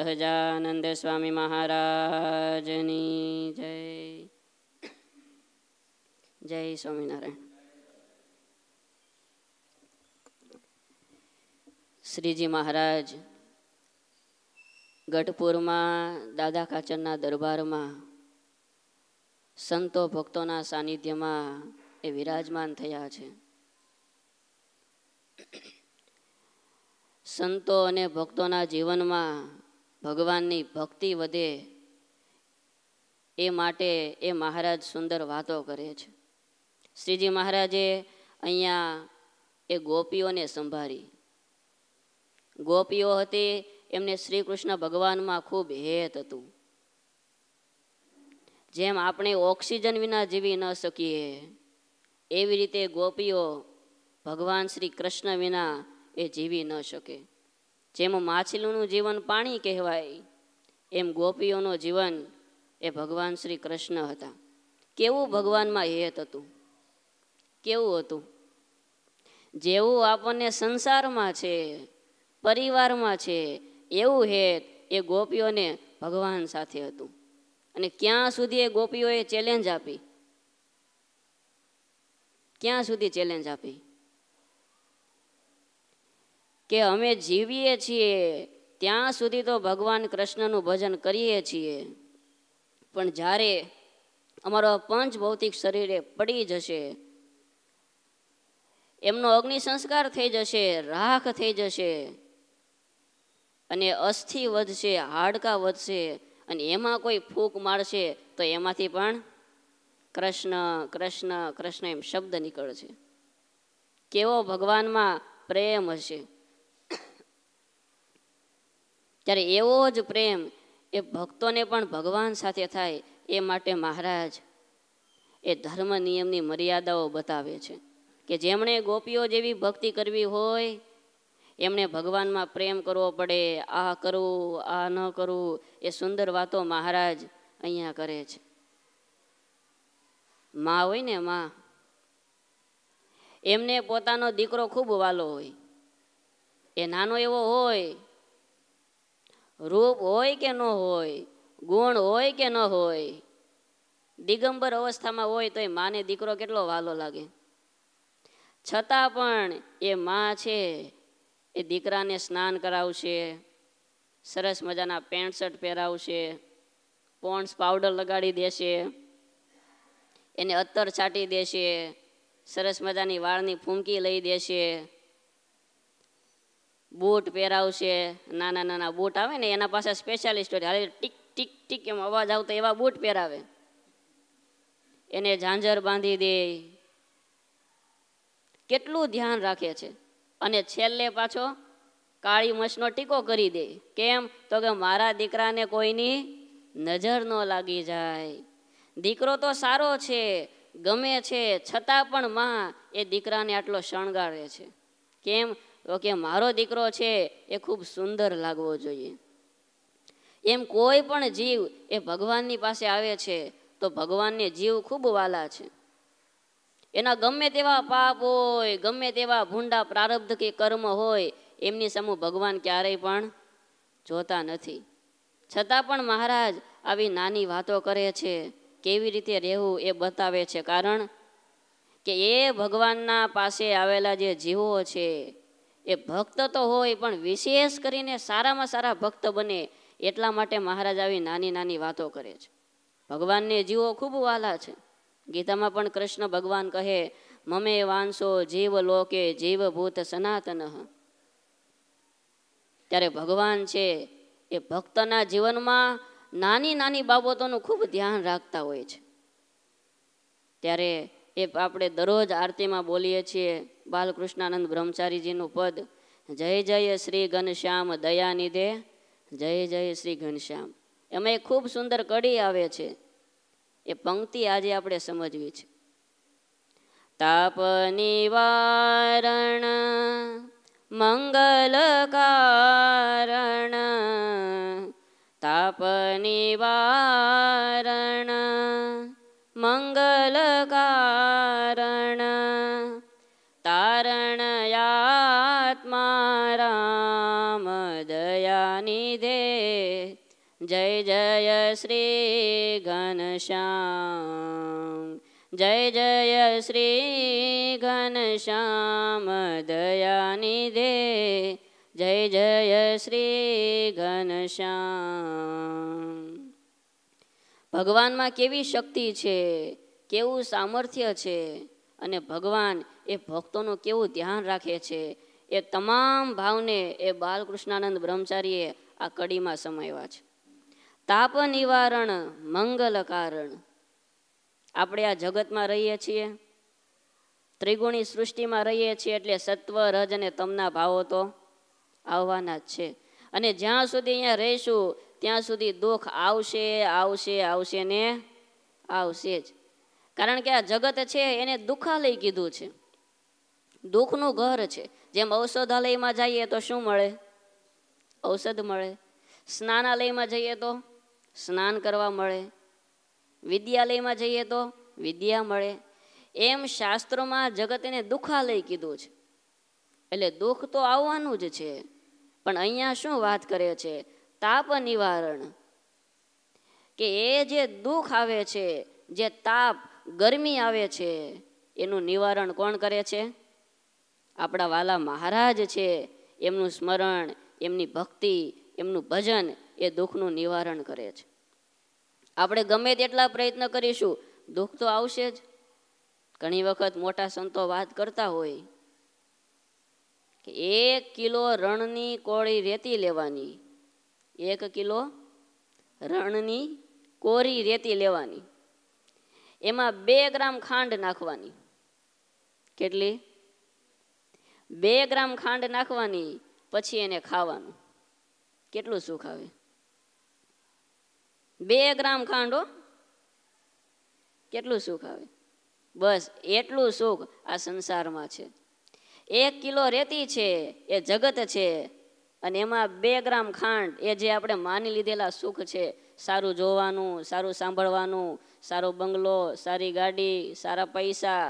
સહજાનંદ સ્વામી મહારાજની જય જય સ્વામિનારાયણ શ્રીજી મહારાજ ગઢપુરમાં દાદા કાચરના દરબારમાં સંતો ભક્તોના સાનિધ્યમાં એ વિરાજમાન થયા છે સંતો અને ભક્તોના જીવનમાં ભગવાનની ભક્તિ વધે એ માટે એ મહારાજ સુંદર વાતો કરે છે શ્રીજી મહારાજે અહીંયા એ ગોપીઓને સંભાળી ગોપીઓ હતી એમને શ્રી કૃષ્ણ ભગવાનમાં ખૂબ હેત હતું જેમ આપણે ઓક્સિજન વિના જીવી ન શકીએ એવી રીતે ગોપીઓ ભગવાન શ્રી કૃષ્ણ વિના એ જીવી ન શકે જેમ માછલીનું જીવન પાણી કહેવાય એમ ગોપીઓનું જીવન એ ભગવાન શ્રી કૃષ્ણ હતા કેવું ભગવાનમાં હેત હતું કેવું હતું જેવું આપણને સંસારમાં છે પરિવારમાં છે એવું હેત એ ગોપીઓને ભગવાન સાથે હતું અને ક્યાં સુધી એ ગોપીઓએ ચેલેન્જ આપી ક્યાં સુધી ચેલેન્જ આપી કે અમે જીવીએ છીએ ત્યાં સુધી તો ભગવાન કૃષ્ણનું ભજન કરીએ છીએ પણ જ્યારે અમારો પંચ ભૌતિક શરીરે પડી જશે એમનો અગ્નિ સંસ્કાર થઈ જશે રાખ થઈ જશે અને અસ્થિ વધશે હાડકા વધશે અને એમાં કોઈ ફૂંક મારશે તો એમાંથી પણ કૃષ્ણ કૃષ્ણ કૃષ્ણ એમ શબ્દ નીકળશે કેવો ભગવાનમાં પ્રેમ હશે ત્યારે એવો જ પ્રેમ એ ભક્તોને પણ ભગવાન સાથે થાય એ માટે મહારાજ એ ધર્મ નિયમની મર્યાદાઓ બતાવે છે કે જેમણે ગોપીઓ જેવી ભક્તિ કરવી હોય એમણે ભગવાનમાં પ્રેમ કરવો પડે આ કરવું આ ન કરવું એ સુંદર વાતો મહારાજ અહીંયા કરે છે મા હોય ને મા એમને પોતાનો દીકરો ખૂબ વાલો હોય એ નાનો એવો હોય રૂપ હોય કે ન હોય ગુણ હોય કે ન હોય દિગંબર અવસ્થામાં હોય તો એ માને દીકરો કેટલો વાલો લાગે છતાં પણ એ મા છે એ દીકરાને સ્નાન કરાવશે સરસ મજાના પેન્ટ શર્ટ પહેરાવશે પોન્ડ્સ પાવડર લગાડી દેશે એને અત્તર છાંટી દેશે સરસ મજાની વાળની ફૂમકી લઈ દેશે બૂટ પહેરાવશે નાના નાના બૂટ આવે ને એના પાસે સ્પેશિયાલિસ્ટ હોય ટીક ટીક ટીક એમ અવાજ આવતો એવા બૂટ પહેરાવે એને ઝાંઝર બાંધી દે કેટલું ધ્યાન રાખે છે અને છેલ્લે પાછો કાળી મસનો ટીકો કરી દે કેમ તો કે મારા દીકરાને કોઈની નજર ન લાગી જાય દીકરો તો સારો છે ગમે છે છતાં પણ માં એ દીકરાને આટલો શણગારે છે કેમ તો કે મારો દીકરો છે એ ખૂબ સુંદર લાગવો જોઈએ એમ કોઈ પણ જીવ એ ભગવાનની પાસે આવે છે તો ભગવાનને જીવ ખૂબ વાલા છે એના ગમે તેવા પાપ હોય ગમે તેવા ભૂંડા પ્રારબ્ધ કે કર્મ હોય એમની સમૂહ ભગવાન ક્યારેય પણ જોતા નથી છતાં પણ મહારાજ આવી નાની વાતો કરે છે કેવી રીતે રહેવું એ બતાવે છે કારણ કે એ ભગવાનના પાસે આવેલા જે જીવો છે એ ભક્ત તો હોય પણ વિશેષ કરીને સારામાં સારા ભક્ત બને એટલા માટે મહારાજ આવી નાની નાની વાતો કરે છે ભગવાનને જીવો ખૂબ વાલા છે ગીતામાં પણ કૃષ્ણ ભગવાન કહે મમે વાંસો જીવ લોકે જીવભૂત સનાતન ત્યારે ભગવાન છે એ ભક્તના જીવનમાં નાની નાની બાબતોનું ખૂબ ધ્યાન રાખતા હોય છે ત્યારે એ આપણે દરરોજ આરતીમાં બોલીએ છીએ બાલકૃષ્ણાનંદ બ્રહ્મચારીજીનું પદ જય જય શ્રી ઘનશ્યામ દયાનિધે જય જય શ્રી ઘનશ્યામ એમાં એ ખૂબ સુંદર કડી આવે છે એ પંક્તિ આજે આપણે સમજવી છે તાપ નિવારણ મંગલ કારણ તાપ નિવારણ શ્રી ઘનશ્યામ જય જય શ્રી ઘનશ્યામ દયાનિધે જય જય શ્રી ઘનશ્યામ ભગવાનમાં કેવી શક્તિ છે કેવું સામર્થ્ય છે અને ભગવાન એ ભક્તોનું કેવું ધ્યાન રાખે છે એ તમામ ભાવને એ બાલકૃષ્ણાનંદ બ્રહ્મચારીએ આ કડીમાં સમાવ્યા છે તાપ નિવારણ મંગલ કારણ આપણે આ જગતમાં રહીએ છીએ ત્રિગુણી સૃષ્ટિમાં રહીએ છીએ એટલે સત્વ રજ અને તમના ભાવો તો આવવાના જ છે અને જ્યાં સુધી અહીંયા રહીશું ત્યાં સુધી દુઃખ આવશે આવશે આવશે ને આવશે જ કારણ કે આ જગત છે એને દુઃખાલય કીધું છે દુઃખનું ઘર છે જેમ ઔષધાલયમાં જઈએ તો શું મળે ઔષધ મળે સ્નાનાલયમાં જઈએ તો સ્નાન કરવા મળે વિદ્યાલયમાં જઈએ તો વિદ્યા મળે એમ શાસ્ત્રોમાં જગત એને દુઃખાલય કીધું છે એટલે દુઃખ તો આવવાનું જ છે પણ અહીંયા શું વાત કરે છે તાપ નિવારણ કે એ જે દુઃખ આવે છે જે તાપ ગરમી આવે છે એનું નિવારણ કોણ કરે છે આપણા વાલા મહારાજ છે એમનું સ્મરણ એમની ભક્તિ એમનું ભજન એ દુઃખનું નિવારણ કરે છે આપણે ગમે તેટલા પ્રયત્ન કરીશું દુઃખ તો આવશે જ ઘણી વખત મોટા સંતો વાત કરતા હોય કે એક કિલો રણની કોળી રેતી લેવાની એક કિલો રણની કોરી રેતી લેવાની એમાં બે ગ્રામ ખાંડ નાખવાની કેટલી બે ગ્રામ ખાંડ નાખવાની પછી એને ખાવાનું કેટલું સુખ આવે બે ગ્રામ ખાંડો કેટલું સુખ આવે બસ એટલું સુખ આ સંસારમાં છે એક કિલો રેતી છે એ જગત છે અને એમાં બે ગ્રામ ખાંડ એ જે આપણે માની લીધેલા સુખ છે સારું જોવાનું સારું સાંભળવાનું સારો બંગલો સારી ગાડી સારા પૈસા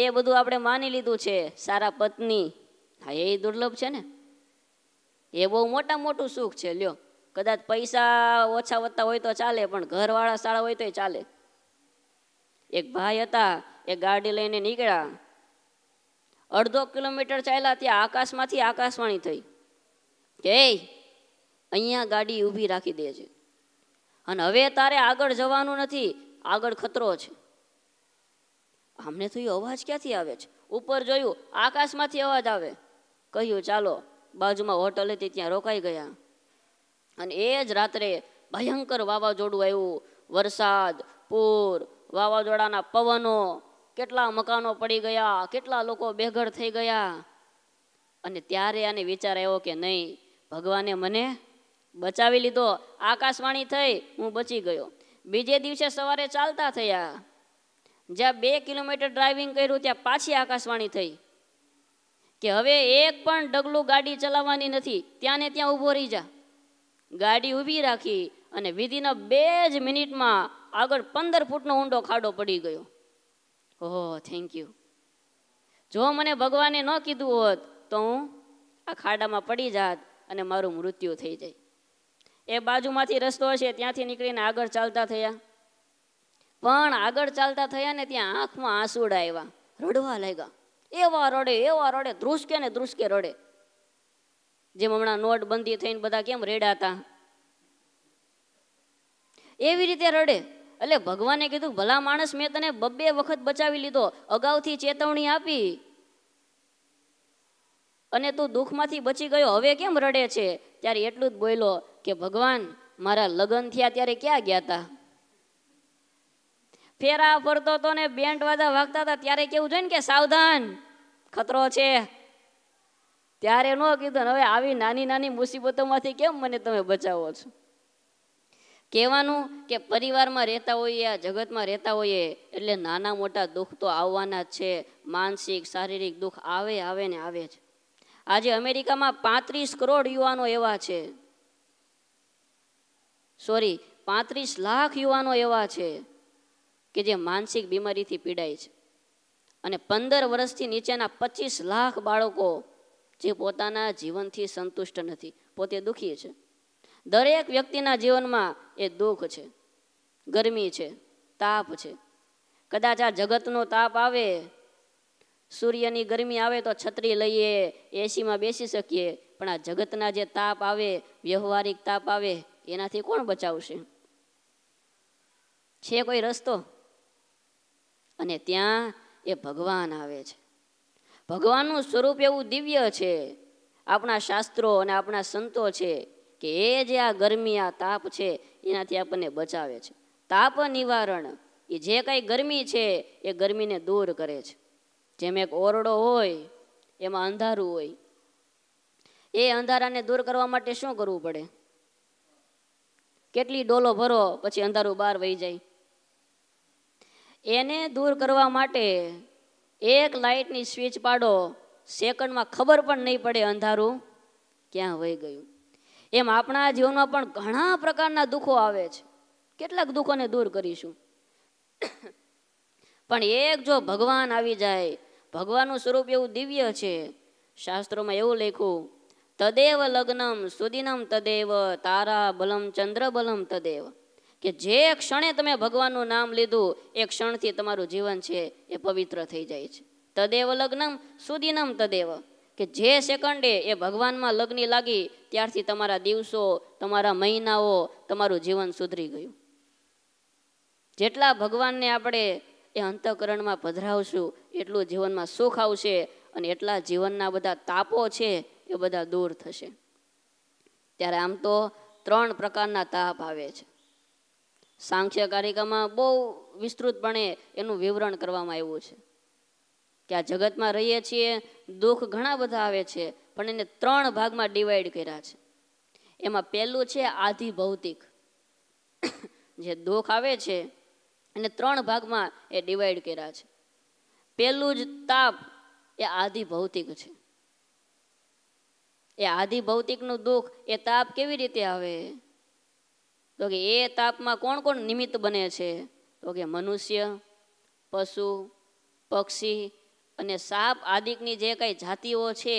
એ બધું આપણે માની લીધું છે સારા પત્ની હા એ દુર્લભ છે ને એ બહુ મોટા મોટું સુખ છે લ્યો કદાચ પૈસા ઓછા વધતા હોય તો ચાલે પણ ઘરવાળા સારા હોય તોય ચાલે એક ભાઈ હતા એ ગાડી લઈને નીકળ્યા અડધો કિલોમીટર ચાલ્યા ત્યાં આકાશમાંથી આકાશવાણી થઈ કે અહીંયા ગાડી ઊભી રાખી દે છે અને હવે તારે આગળ જવાનું નથી આગળ ખતરો છે આમને તો એ અવાજ ક્યાંથી આવે છે ઉપર જોયું આકાશમાંથી અવાજ આવે કહ્યું ચાલો બાજુમાં હોટલ હતી ત્યાં રોકાઈ ગયા અને એ જ રાત્રે ભયંકર વાવાઝોડું આવ્યું વરસાદ પૂર વાવાઝોડાના પવનો કેટલા મકાનો પડી ગયા કેટલા લોકો બેઘર થઈ ગયા અને ત્યારે આને વિચાર આવ્યો કે નહીં ભગવાને મને બચાવી લીધો આકાશવાણી થઈ હું બચી ગયો બીજે દિવસે સવારે ચાલતા થયા જ્યાં બે કિલોમીટર ડ્રાઇવિંગ કર્યું ત્યાં પાછી આકાશવાણી થઈ કે હવે એક પણ ડગલું ગાડી ચલાવવાની નથી ત્યાં ને ત્યાં ઊભો રહી જા ગાડી ઊભી રાખી અને વિધિન બે જ મિનિટમાં આગળ પંદર ફૂટનો ઊંડો ખાડો પડી ગયો ઓહો થેન્ક યુ જો મને ભગવાને ન કીધું હોત તો હું આ ખાડામાં પડી જાત અને મારું મૃત્યુ થઈ જાય એ બાજુમાંથી રસ્તો હશે ત્યાંથી નીકળીને આગળ ચાલતા થયા પણ આગળ ચાલતા થયા ને ત્યાં આંખમાં આંસુડા આવ્યા રડવા લાગ્યા એવા રડે એવા રડે ધ્રુસકે ને ધ્રુસકે રડે જેમ હમણાં નોટબંધી થઈને બધા કેમ રેડાતા એવી રીતે રડે એટલે ભગવાને કીધું ભલા માણસ મેં તને બબ્બે વખત બચાવી લીધો અગાઉથી ચેતવણી આપી અને તું દુઃખમાંથી બચી ગયો હવે કેમ રડે છે ત્યારે એટલું જ બોલો કે ભગવાન મારા લગ્ન થયા ત્યારે ક્યાં ગયા હતા ફેરા ફરતો તો ને બેન્ટ વાદા વાગતા હતા ત્યારે કેવું જોઈએ ને કે સાવધાન ખતરો છે ત્યારે ન કીધું હવે આવી નાની નાની મુસીબતોમાંથી કેમ મને તમે બચાવો છો કહેવાનું કે પરિવારમાં રહેતા હોઈએ આ જગતમાં રહેતા હોઈએ એટલે નાના મોટા દુઃખ તો આવવાના જ છે માનસિક શારીરિક દુઃખ આવે આવે ને આવે છે આજે અમેરિકામાં પાંત્રીસ કરોડ યુવાનો એવા છે સોરી પાંત્રીસ લાખ યુવાનો એવા છે કે જે માનસિક બીમારીથી પીડાય છે અને પંદર વર્ષથી નીચેના પચીસ લાખ બાળકો જે પોતાના જીવનથી સંતુષ્ટ નથી પોતે દુઃખી છે દરેક વ્યક્તિના જીવનમાં એ દુઃખ છે ગરમી છે તાપ છે કદાચ આ જગતનો તાપ આવે સૂર્યની ગરમી આવે તો છત્રી લઈએ એસીમાં બેસી શકીએ પણ આ જગતના જે તાપ આવે વ્યવહારિક તાપ આવે એનાથી કોણ બચાવશે છે કોઈ રસ્તો અને ત્યાં એ ભગવાન આવે છે ભગવાનનું સ્વરૂપ એવું દિવ્ય છે આપણા શાસ્ત્રો અને આપણા સંતો છે કે એ જે આ ગરમી આ તાપ છે એનાથી આપણને બચાવે છે તાપ નિવારણ એ જે કાંઈ ગરમી છે એ ગરમીને દૂર કરે છે જેમ એક ઓરડો હોય એમાં અંધારું હોય એ અંધારાને દૂર કરવા માટે શું કરવું પડે કેટલી ડોલો ભરો પછી અંધારું બહાર વહી જાય એને દૂર કરવા માટે એક લાઇટની સ્વિચ પાડો સેકન્ડમાં ખબર પણ નહીં પડે અંધારું ક્યાં વહી ગયું એમ આપણા જીવનમાં પણ ઘણા પ્રકારના દુઃખો આવે છે કેટલાક દુઃખોને દૂર કરીશું પણ એક જો ભગવાન આવી જાય ભગવાનનું સ્વરૂપ એવું દિવ્ય છે શાસ્ત્રોમાં એવું લખ્યું તદેવ લગ્નમ સુદિનમ તદેવ તારા બલમ ચંદ્ર બલમ તદેવ કે જે ક્ષણે તમે ભગવાનનું નામ લીધું એ ક્ષણથી તમારું જીવન છે એ પવિત્ર થઈ જાય છે તદેવ લગ્નમ સુદીનમ તદેવ કે જે સેકન્ડે એ ભગવાનમાં લગ્ન લાગી ત્યારથી તમારા દિવસો તમારા મહિનાઓ તમારું જીવન સુધરી ગયું જેટલા ભગવાનને આપણે એ અંતઃકરણમાં પધરાવશું એટલું જીવનમાં સુખ આવશે અને એટલા જીવનના બધા તાપો છે એ બધા દૂર થશે ત્યારે આમ તો ત્રણ પ્રકારના તાપ આવે છે સાંખ્ય બહુ વિસ્તૃતપણે એનું વિવરણ કરવામાં આવ્યું છે કે આ જગતમાં રહીએ છીએ દુઃખ ઘણા બધા આવે છે પણ એને ત્રણ ભાગમાં ડિવાઈડ કર્યા છે એમાં પહેલું છે આધિ ભૌતિક જે દુઃખ આવે છે એને ત્રણ ભાગમાં એ ડિવાઈડ કર્યા છે પહેલું જ તાપ એ આધિ ભૌતિક છે એ આધિ ભૌતિકનું દુઃખ એ તાપ કેવી રીતે આવે તો કે એ તાપમાં કોણ કોણ નિમિત્ત બને છે તો કે મનુષ્ય પશુ પક્ષી અને સાપ આદિકની જે કંઈ જાતિઓ છે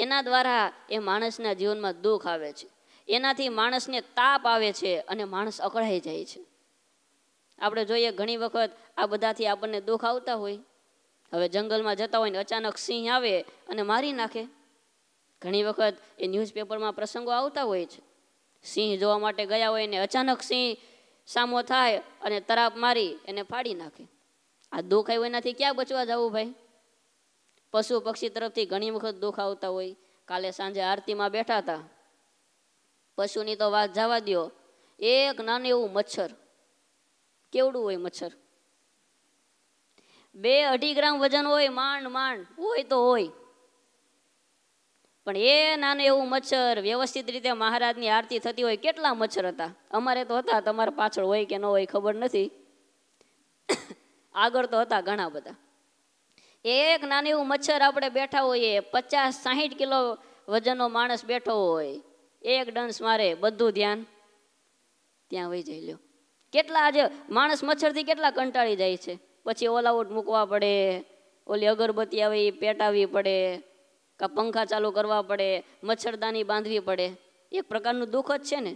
એના દ્વારા એ માણસના જીવનમાં દુઃખ આવે છે એનાથી માણસને તાપ આવે છે અને માણસ અકળાઈ જાય છે આપણે જોઈએ ઘણી વખત આ બધાથી આપણને દુઃખ આવતા હોય હવે જંગલમાં જતા હોય ને અચાનક સિંહ આવે અને મારી નાખે ઘણી વખત એ ન્યૂઝપેપરમાં પ્રસંગો આવતા હોય છે સિંહ જોવા માટે ગયા હોય ને અચાનક સિંહ સામો થાય અને તરાપ મારી એને ફાડી નાખે આ દુઃખ આવ્યું એનાથી ક્યાં બચવા જવું ભાઈ પશુ પક્ષી તરફથી ઘણી વખત દુઃખ આવતા હોય કાલે સાંજે આરતીમાં બેઠા હતા પશુની તો વાત જવા દો એક નાનું એવું મચ્છર કેવડું હોય મચ્છર બે અઢી ગ્રામ વજન હોય માંડ માંડ હોય તો હોય પણ એ નાનું એવું મચ્છર વ્યવસ્થિત રીતે મહારાજની આરતી થતી હોય કેટલા મચ્છર હતા અમારે તો હતા તમારા પાછળ હોય કે ન હોય ખબર નથી આગળ તો હતા ઘણા બધા એક નાનું એવું મચ્છર આપણે બેઠા હોઈએ પચાસ સાહીઠ કિલો વજનનો માણસ બેઠો હોય એક ડંસ મારે બધું ધ્યાન ત્યાં વહી જઈ લ્યો કેટલા આજે માણસ મચ્છરથી કેટલા કંટાળી જાય છે પછી ઓલ આઉટ મૂકવા પડે ઓલી અગરબત્તી આવી પેટાવી પડે કે પંખા ચાલુ કરવા પડે મચ્છરદાની બાંધવી પડે એક પ્રકારનું દુઃખ જ છે ને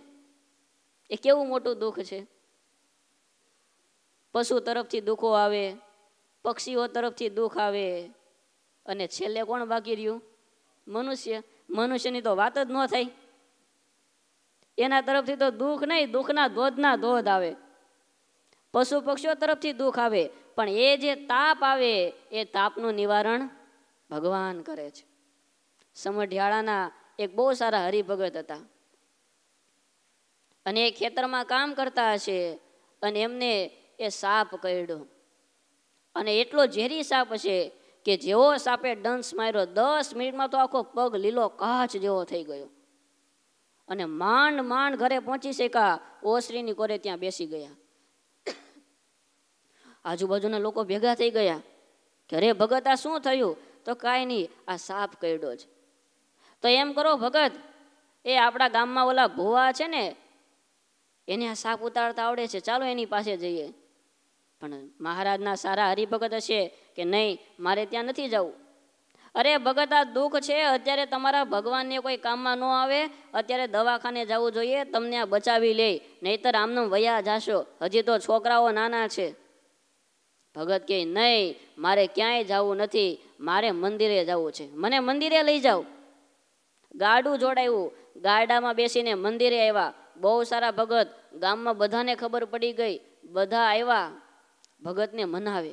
એ કેવું મોટું દુઃખ છે પશુ તરફથી દુઃખો આવે પક્ષીઓ તરફથી દુઃખ આવે અને છેલ્લે કોણ બાકી રહ્યું મનુષ્ય મનુષ્યની તો વાત જ ન થાય એના તરફથી તો દુઃખ નહીં દુઃખના ધોધના ધોધ આવે પશુ પક્ષીઓ તરફથી દુઃખ આવે પણ એ જે તાપ આવે એ તાપનું નિવારણ ભગવાન કરે છે સમઢિયાળાના એક બહુ સારા હરિભગત હતા અને એ ખેતરમાં કામ કરતા હશે અને એમને એ સાપ કરડ્યો અને એટલો ઝેરી સાપ હશે કે જેવો સાપે ડંસ માર્યો દસ મિનિટમાં તો આખો પગ લીલો કાચ જેવો થઈ ગયો અને માંડ માંડ ઘરે પહોંચી શકા ઓસરીની કોરે ત્યાં બેસી ગયા આજુબાજુના લોકો ભેગા થઈ ગયા ઘરે ભગત આ શું થયું તો કાંઈ નહીં આ સાપ કરડ્યો છે તો એમ કરો ભગત એ આપણા ગામમાં ઓલા ભુવા છે ને એને આ સાપ ઉતારતા આવડે છે ચાલો એની પાસે જઈએ પણ મહારાજના સારા હરિભગત હશે કે નહીં મારે ત્યાં નથી જવું અરે ભગત આ દુઃખ છે અત્યારે તમારા ભગવાનને કોઈ કામમાં ન આવે અત્યારે દવાખાને જવું જોઈએ તમને આ બચાવી લે નહીતર આમનો વયા જાશો હજી તો છોકરાઓ નાના છે ભગત કે નહીં મારે ક્યાંય જવું નથી મારે મંદિરે જવું છે મને મંદિરે લઈ જાઓ ગાડું જોડાયું ગાડામાં બેસીને મંદિરે આવ્યા બહુ સારા ભગત ગામમાં બધાને ખબર પડી ગઈ બધા આવ્યા ભગતને મનાવે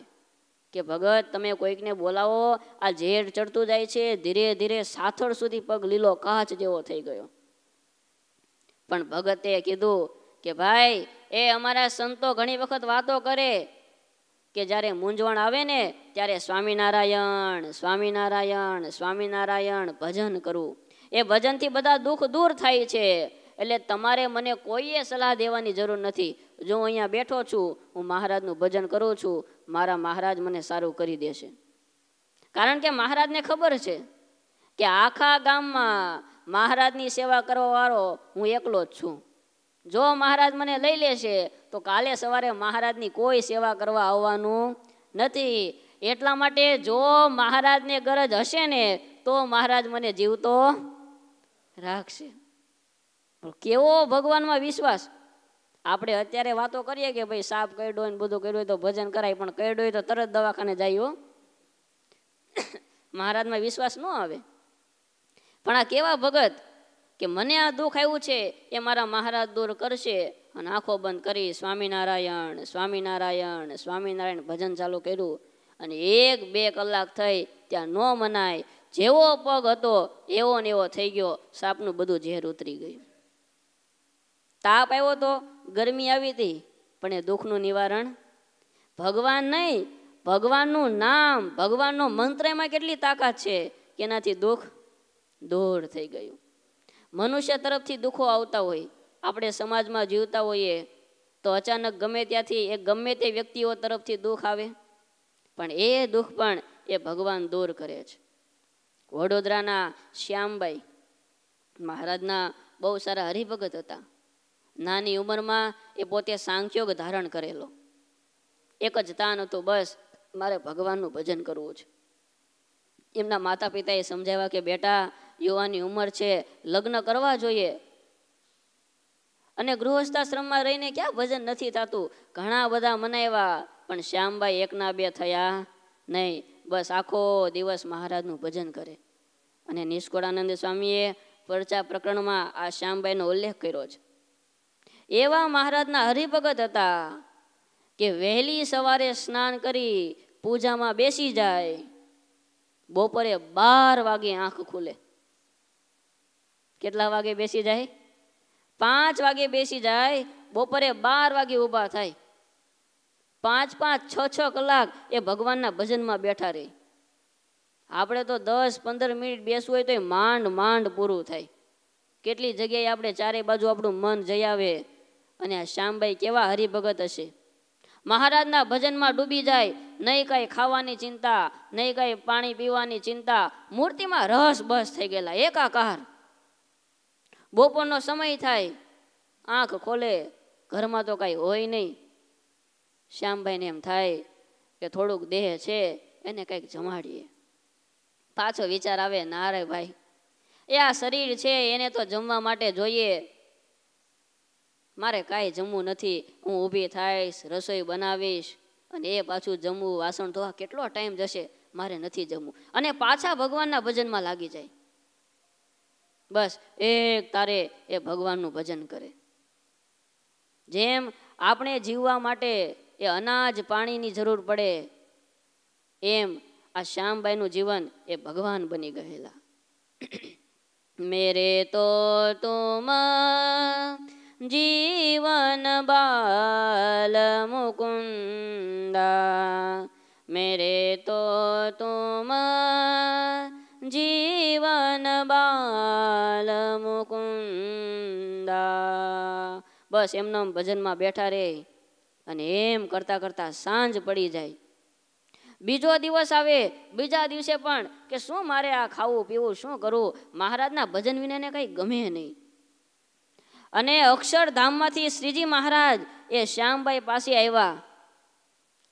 કે ભગત તમે કોઈકને બોલાવો આ ઝેર ચડતું જાય છે ધીરે ધીરે સાથળ સુધી પગ લીલો કાચ જેવો થઈ ગયો પણ ભગતે કીધું કે ભાઈ એ અમારા સંતો ઘણી વખત વાતો કરે કે જ્યારે મૂંઝવણ આવે ને ત્યારે સ્વામિનારાયણ સ્વામિનારાયણ સ્વામિનારાયણ ભજન કરવું એ ભજનથી બધા દુઃખ દૂર થાય છે એટલે તમારે મને કોઈએ સલાહ દેવાની જરૂર નથી જો હું અહીંયા બેઠો છું હું મહારાજનું ભજન કરું છું મારા મહારાજ મને સારું કરી દેશે કારણ કે મહારાજને ખબર છે કે આખા ગામમાં મહારાજની સેવા કરવાવાળો હું એકલો જ છું જો મહારાજ મને લઈ લેશે તો કાલે સવારે મહારાજની કોઈ સેવા કરવા આવવાનું નથી એટલા માટે જો મહારાજને ગરજ હશે ને તો મહારાજ મને જીવતો રાખશે કેવો ભગવાનમાં વિશ્વાસ આપણે અત્યારે વાતો કરીએ કે ભાઈ સાપ કરડો ને બધું કર્યું હોય તો ભજન કરાય પણ કરડો હોય તો તરત દવાખાને જાય મહારાજમાં વિશ્વાસ ન આવે પણ આ કેવા ભગત કે મને આ દુઃખ આવ્યું છે એ મારા મહારાજ દૂર કરશે અને આંખો બંધ કરી સ્વામિનારાયણ સ્વામિનારાયણ સ્વામિનારાયણ ભજન ચાલુ કર્યું અને એક બે કલાક થઈ ત્યાં ન મનાય જેવો પગ હતો એવો ને એવો થઈ ગયો સાપનું બધું ઝેર ઉતરી ગયું તાપ આવ્યો તો ગરમી આવી હતી પણ એ દુઃખનું નિવારણ ભગવાન નહીં ભગવાનનું નામ ભગવાનનો મંત્ર એમાં કેટલી તાકાત છે એનાથી દુઃખ દૂર થઈ ગયું મનુષ્ય તરફથી દુઃખો આવતા હોય આપણે સમાજમાં જીવતા હોઈએ તો અચાનક ગમે ત્યાંથી એ ગમે તે વ્યક્તિઓ તરફથી દુઃખ આવે પણ એ દુઃખ પણ એ ભગવાન દૂર કરે છે વડોદરાના શ્યામભાઈ મહારાજના બહુ સારા હરિભગત હતા નાની ઉંમરમાં એ પોતે સાંખ્યોગ ધારણ કરેલો એક જ તાન હતું બસ મારે ભગવાનનું ભજન કરવું છે એમના માતા પિતાએ સમજાવ્યા કે બેટા યુવાની ઉંમર છે લગ્ન કરવા જોઈએ અને ગૃહસ્થાશ્રમમાં રહીને ક્યાં ભજન નથી થતું ઘણા બધા મનાવ્યા પણ શ્યામભાઈ એકના બે થયા નહીં બસ આખો દિવસ મહારાજનું ભજન કરે અને નિષ્કોળાનંદ સ્વામીએ પરચા પ્રકરણમાં આ શ્યામબાઈનો ઉલ્લેખ કર્યો છે એવા મહારાજના હરિભગત હતા કે વહેલી સવારે સ્નાન કરી પૂજામાં બેસી જાય બપોરે બાર વાગે આંખ ખુલે કેટલા વાગે બેસી જાય પાંચ વાગે બેસી જાય બપોરે બાર વાગે ઊભા થાય પાંચ પાંચ છ છ કલાક એ ભગવાનના ભજનમાં બેઠા રહે આપણે તો દસ પંદર મિનિટ બેસવું હોય તો એ માંડ માંડ પૂરું થાય કેટલી જગ્યાએ આપણે ચારેય બાજુ આપણું મન જઈ આવે અને આ શ્યામભાઈ કેવા હરિભગત હશે મહારાજના ભજનમાં ડૂબી જાય નહીં કાંઈ ખાવાની ચિંતા નહીં કાંઈ પાણી પીવાની ચિંતા મૂર્તિમાં રસ બસ થઈ ગયેલા એકાકાર બપોરનો સમય થાય આંખ ખોલે ઘરમાં તો કાંઈ હોય નહીં શ્યામભાઈને એમ થાય કે થોડુંક દેહ છે એને કંઈક જમાડીએ પાછો વિચાર આવે ના રે ભાઈ એ આ શરીર છે એને તો જમવા માટે જોઈએ મારે કાંઈ જમવું નથી હું ઊભી થઈશ રસોઈ બનાવીશ અને એ પાછું જમવું વાસણ ધોવા કેટલો ટાઈમ જશે મારે નથી જમવું અને પાછા ભગવાનના ભજનમાં લાગી જાય બસ એક તારે એ ભગવાનનું ભજન કરે જેમ આપણે જીવવા માટે એ અનાજ પાણીની જરૂર પડે એમ આ શ્યામબાઈનું જીવન એ ભગવાન બની ગયેલા મેરે તો તુમ જીવન બાલ મુકુંદા મેરે તો તુમ જીવન બાલ મુકુંદા બસ એમના ભજનમાં બેઠા રે અને એમ કરતાં કરતાં સાંજ પડી જાય બીજો દિવસ આવે બીજા દિવસે પણ કે શું મારે આ ખાવું પીવું શું કરવું મહારાજના ભજન વિનાને કંઈ ગમે નહીં અને અક્ષરધામમાંથી શ્રીજી મહારાજ એ શ્યામભાઈ પાસે આવ્યા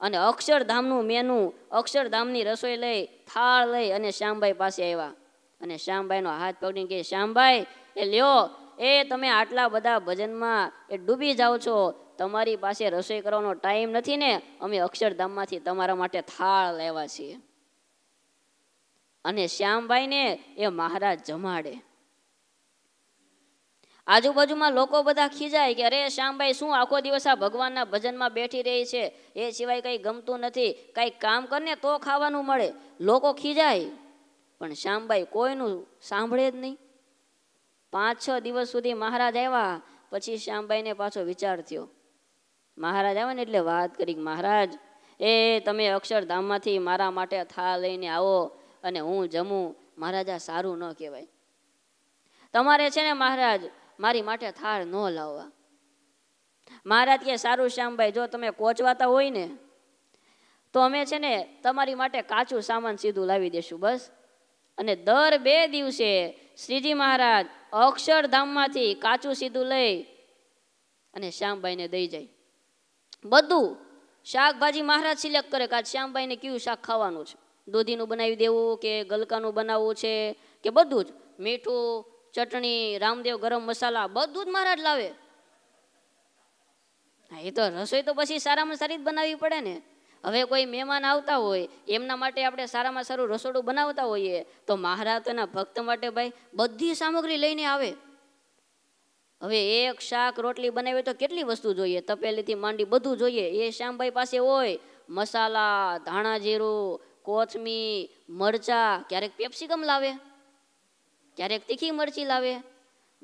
અને અક્ષરધામનું મેનુ અક્ષરધામની રસોઈ લઈ થાળ લઈ અને શ્યામભાઈ પાસે આવ્યા અને શ્યામભાઈનો હાથ પકડીને કે શ્યામભાઈ એ લ્યો એ તમે આટલા બધા ભજનમાં એ ડૂબી જાઓ છો તમારી પાસે રસોઈ કરવાનો ટાઈમ નથી ને અમે અક્ષરધામમાંથી તમારા માટે થાળ લેવા છીએ અને શ્યામભાઈને એ મહારાજ જમાડે આજુબાજુમાં લોકો બધા ખીજાય કે અરે શ્યામભાઈ શું આખો દિવસ આ ભગવાનના ભજનમાં બેઠી રહી છે એ સિવાય કંઈ ગમતું નથી કંઈ કામ કરને તો ખાવાનું મળે લોકો ખીજાય પણ શ્યામભાઈ કોઈનું સાંભળે જ નહીં પાંચ છ દિવસ સુધી મહારાજ આવ્યા પછી શ્યામભાઈને પાછો વિચાર થયો મહારાજ આવે ને એટલે વાત કરી મહારાજ એ તમે અક્ષરધામમાંથી મારા માટે થા લઈને આવો અને હું જમું મહારાજા સારું ન કહેવાય તમારે છે ને મહારાજ મારી માટે થાળ ન લાવવા મહારાજ કે સારું શ્યામભાઈ જો તમે કોચવાતા હોય ને તો અમે છે ને તમારી માટે કાચું સામાન સીધું લાવી દેશું બસ અને દર બે દિવસે શ્રીજી મહારાજ અક્ષરધામમાંથી કાચું સીધું લઈ અને શ્યામભાઈને દઈ જાય બધું શાકભાજી મહારાજ સિલેક્ટ કરે કે આજ શ્યામભાઈને કયું શાક ખાવાનું છે દૂધીનું બનાવી દેવું કે ગલકાનું બનાવવું છે કે બધું જ મીઠું ચટણી રામદેવ ગરમ મસાલા બધું જ મહારાજ લાવે હા એ તો રસોઈ તો પછી સારામાં સારી જ બનાવવી પડે ને હવે કોઈ મહેમાન આવતા હોય એમના માટે આપણે સારામાં સારું રસોડું બનાવતા હોઈએ તો મહારાજ તેના ભક્ત માટે ભાઈ બધી સામગ્રી લઈને આવે હવે એક શાક રોટલી બનાવી તો કેટલી વસ્તુ જોઈએ તપેલીથી માંડી બધું જોઈએ એ શ્યામભાઈ પાસે હોય મસાલા ધાણા જીરું કોથમી મરચા ક્યારેક પેપ્સિકમ લાવે ક્યારેક તીખી મરચી લાવે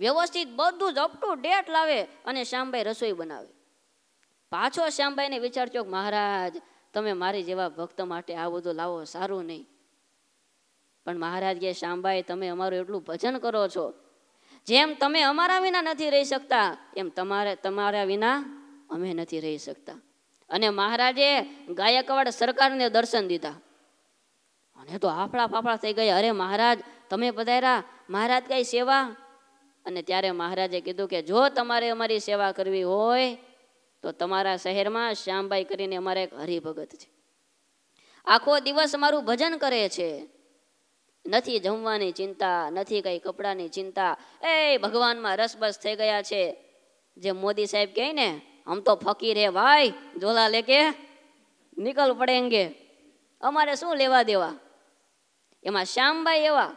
વ્યવસ્થિત બધું જ અપ ટુ ડેટ લાવે અને શ્યામભાઈ રસોઈ બનાવે પાછો શ્યામભાઈને વિચાર થયો મહારાજ તમે મારી જેવા ભક્ત માટે આ બધું લાવો સારું નહીં પણ મહારાજ કે શ્યામભાઈ તમે અમારું એટલું ભજન કરો છો જેમ તમે અમારા વિના નથી રહી શકતા એમ તમારે તમારા વિના અમે નથી રહી શકતા અને મહારાજે ગાયકવાડ સરકારને દર્શન દીધા અને તો હાફળા ફાફળા થઈ ગયા અરે મહારાજ તમે પધાર્યા મહારાજ કઈ સેવા અને ત્યારે મહારાજે કીધું કે જો તમારે અમારી સેવા કરવી હોય તો તમારા શહેરમાં શ્યામભાઈ કરીને અમારે એક હરિભગત છે આખો દિવસ અમારું ભજન કરે છે નથી જમવાની ચિંતા નથી કંઈ કપડાની ચિંતા એ ભગવાનમાં રસબસ થઈ ગયા છે જે મોદી સાહેબ કહે ને આમ તો ફકીર હે ભાઈ ઝોલા લેકે નીકળ પડેંગે અમારે શું લેવા દેવા એમાં શ્યામભાઈ એવા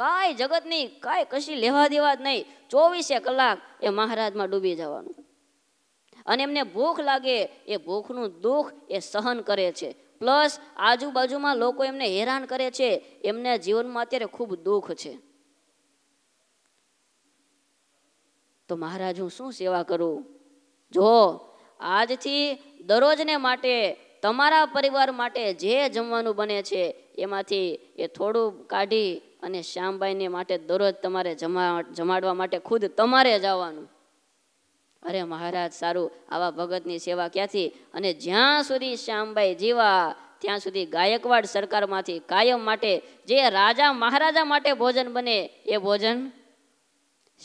કાંઈ જગત નહીં કાંઈ કશી લેવા દેવા જ નહીં ચોવીસે કલાક એ મહારાજમાં ડૂબી જવાનું અને એમને ભૂખ લાગે એ ભૂખનું દુઃખ એ સહન કરે છે પ્લસ આજુબાજુમાં લોકો એમને હેરાન કરે છે એમને જીવનમાં અત્યારે ખૂબ દુઃખ છે તો મહારાજ હું શું સેવા કરું જો આજથી દરરોજને માટે તમારા પરિવાર માટે જે જમવાનું બને છે એમાંથી એ થોડું કાઢી અને શ્યામબાઈને માટે દરરોજ તમારે જમા જમાડવા માટે ખુદ તમારે જવાનું અરે મહારાજ સારું આવા ભગતની સેવા ક્યાંથી અને જ્યાં સુધી શ્યામભાઈ જીવા ત્યાં સુધી ગાયકવાડ સરકારમાંથી કાયમ માટે જે રાજા મહારાજા માટે ભોજન બને એ ભોજન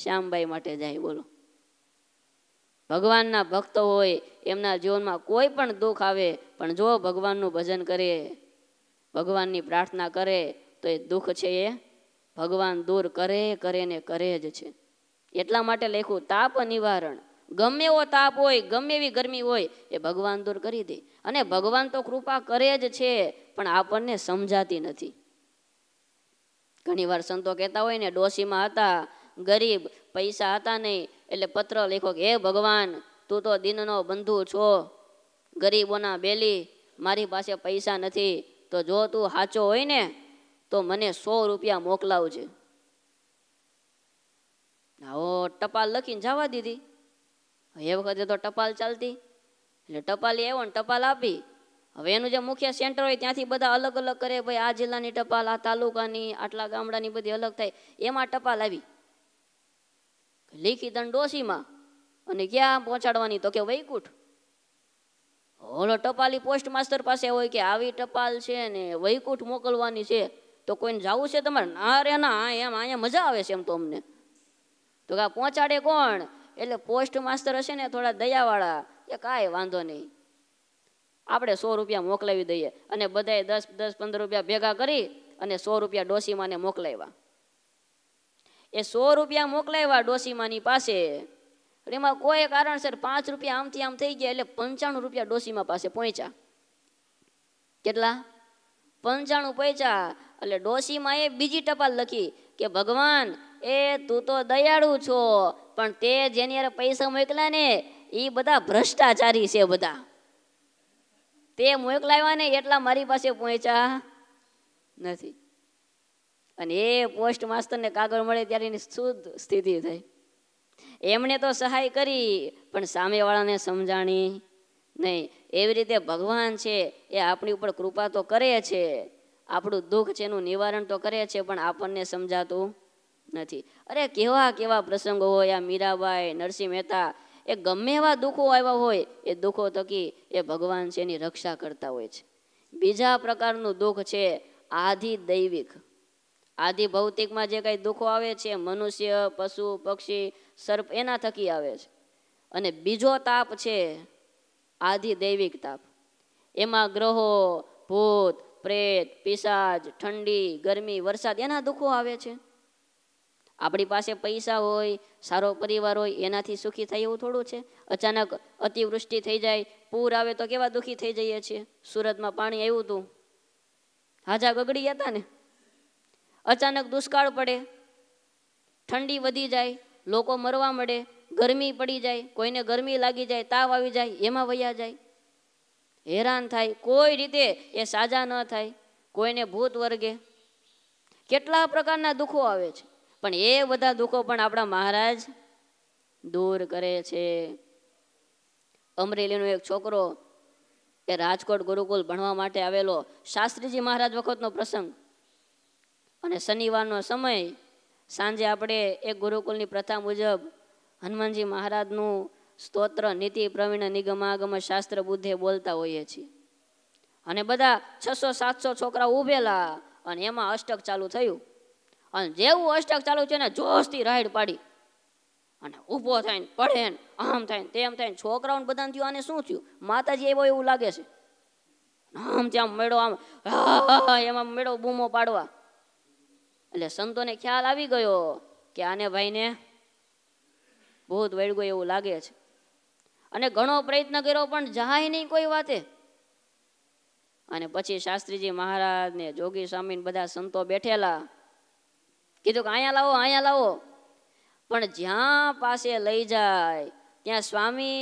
શ્યામભાઈ માટે જાય બોલો ભગવાનના ભક્તો હોય એમના જીવનમાં કોઈ પણ દુઃખ આવે પણ જો ભગવાનનું ભજન કરે ભગવાનની પ્રાર્થના કરે તો એ દુઃખ છે એ ભગવાન દૂર કરે કરે ને કરે જ છે એટલા માટે લખ્યું તાપ નિવારણ ગમે એવો તાપ હોય ગમે એવી ગરમી હોય એ ભગવાન દૂર કરી દે અને ભગવાન તો કૃપા કરે જ છે પણ આપણને સમજાતી નથી ઘણીવાર સંતો કહેતા હોય ને ડોશીમાં હતા ગરીબ પૈસા હતા નહીં એટલે પત્ર લેખો કે હે ભગવાન તું તો દિનનો બંધુ છો ગરીબોના બેલી મારી પાસે પૈસા નથી તો જો તું સાચો હોય ને તો મને સો રૂપિયા મોકલાવજે આવો ટપાલ લખીને જવા દીધી એ વખતે તો ટપાલ ચાલતી એટલે ટપાલી આવ્યો ને ટપાલ આપી હવે એનું જે મુખ્ય સેન્ટર હોય ત્યાંથી બધા અલગ અલગ કરે ભાઈ આ જિલ્લાની ટપાલ આ તાલુકાની આટલા ગામડાની બધી અલગ થાય એમાં ટપાલ આવી લીખી દંડ ડોશીમાં અને ક્યાં પહોંચાડવાની તો કે વૈકુંઠ ઓલો ટપાલી પોસ્ટ માસ્ટર પાસે હોય કે આવી ટપાલ છે ને વૈકુંઠ મોકલવાની છે તો કોઈને જવું છે તમારે ના રે ના એમ અહીંયા મજા આવે છે એમ તો અમને તો કે પહોંચાડે કોણ એટલે પોસ્ટ માસ્તર હશે ને થોડા દયાવાળા એ કાંઈ વાંધો નહીં આપણે સો રૂપિયા મોકલાવી દઈએ અને બધાએ દસ દસ પંદર રૂપિયા ભેગા કરી અને સો રૂપિયા ડોસીમાને મોકલાવ્યા એ સો રૂપિયા મોકલાવ્યા ડોસીમાની પાસે એમાં કોઈ કારણસર પાંચ રૂપિયા આમથી આમ થઈ ગયા એટલે પંચાણું રૂપિયા ડોસીમા પાસે પહોંચ્યા કેટલા પંચાણું પહોંચ્યા એટલે ડોસીમાએ બીજી ટપાલ લખી કે ભગવાન એ તું તો દયાળુ છો પણ તે જેની યાર પૈસા મોકલા ને એ બધા ભ્રષ્ટાચારી છે બધા તે મોકલાવ્યા ને એટલા મારી પાસે પહોંચ્યા નથી અને એ પોસ્ટ માસ્તરને કાગળ મળે ત્યારે એની શુદ્ધ સ્થિતિ થઈ એમણે તો સહાય કરી પણ સામેવાળાને સમજાણી નહીં એવી રીતે ભગવાન છે એ આપણી ઉપર કૃપા તો કરે છે આપણું દુઃખ છે એનું નિવારણ તો કરે છે પણ આપણને સમજાતું નથી અરે કેવા કેવા પ્રસંગો હોય આ મીરાબાઈ નરસિંહ મહેતા એ ગમે એવા દુઃખો આવ્યા હોય એ દુઃખો થકી એ ભગવાન છે એની રક્ષા કરતા હોય છે બીજા પ્રકારનું દુઃખ છે આધિ દૈવિક આધિ ભૌતિકમાં જે કાંઈ દુઃખો આવે છે મનુષ્ય પશુ પક્ષી સર્પ એના થકી આવે છે અને બીજો તાપ છે આધિ દૈવિક તાપ એમાં ગ્રહો ભૂત પ્રેત પિશાચ ઠંડી ગરમી વરસાદ એના દુઃખો આવે છે આપણી પાસે પૈસા હોય સારો પરિવાર હોય એનાથી સુખી થાય એવું થોડું છે અચાનક અતિવૃષ્ટિ થઈ જાય પૂર આવે તો કેવા દુઃખી થઈ જઈએ છીએ સુરતમાં પાણી આવ્યું હતું હાજા ગગડી હતા ને અચાનક દુષ્કાળ પડે ઠંડી વધી જાય લોકો મરવા મળે ગરમી પડી જાય કોઈને ગરમી લાગી જાય તાવ આવી જાય એમાં વયા જાય હેરાન થાય કોઈ રીતે એ સાજા ન થાય કોઈને ભૂત વર્ગે કેટલા પ્રકારના દુઃખો આવે છે પણ એ બધા દુઃખો પણ આપણા મહારાજ દૂર કરે છે અમરેલીનો એક છોકરો એ રાજકોટ ગુરુકુલ ભણવા માટે આવેલો શાસ્ત્રીજી મહારાજ વખતનો પ્રસંગ અને શનિવારનો સમય સાંજે આપણે એક ગુરુકુલની પ્રથા મુજબ હનુમાનજી મહારાજનું સ્તોત્ર નીતિ પ્રવીણ નિગમાગમ શાસ્ત્ર બુદ્ધે બોલતા હોઈએ છીએ અને બધા છસો સાતસો છોકરા ઉભેલા અને એમાં અષ્ટક ચાલુ થયું અને જેવું અષ્ટક ચાલુ છે ને જોશથી રાઈડ પાડી અને ઊભો થઈને પડે ને આમ થાય તેમ થાય છોકરાઓને બધાને થયું આને શું થયું માતાજી એવો એવું લાગે છે આમ ત્યાં મેળો આમ એમાં મેળો બૂમો પાડવા એટલે સંતોને ખ્યાલ આવી ગયો કે આને ભાઈને ભૂત વળગો એવું લાગે છે અને ઘણો પ્રયત્ન કર્યો પણ જાય નહીં કોઈ વાતે અને પછી શાસ્ત્રીજી મહારાજ ને જોગી સ્વામી બધા સંતો બેઠેલા કીધું કે અહીંયા લાવો અહીંયા લાવો પણ જ્યાં પાસે લઈ જાય ત્યાં સ્વામી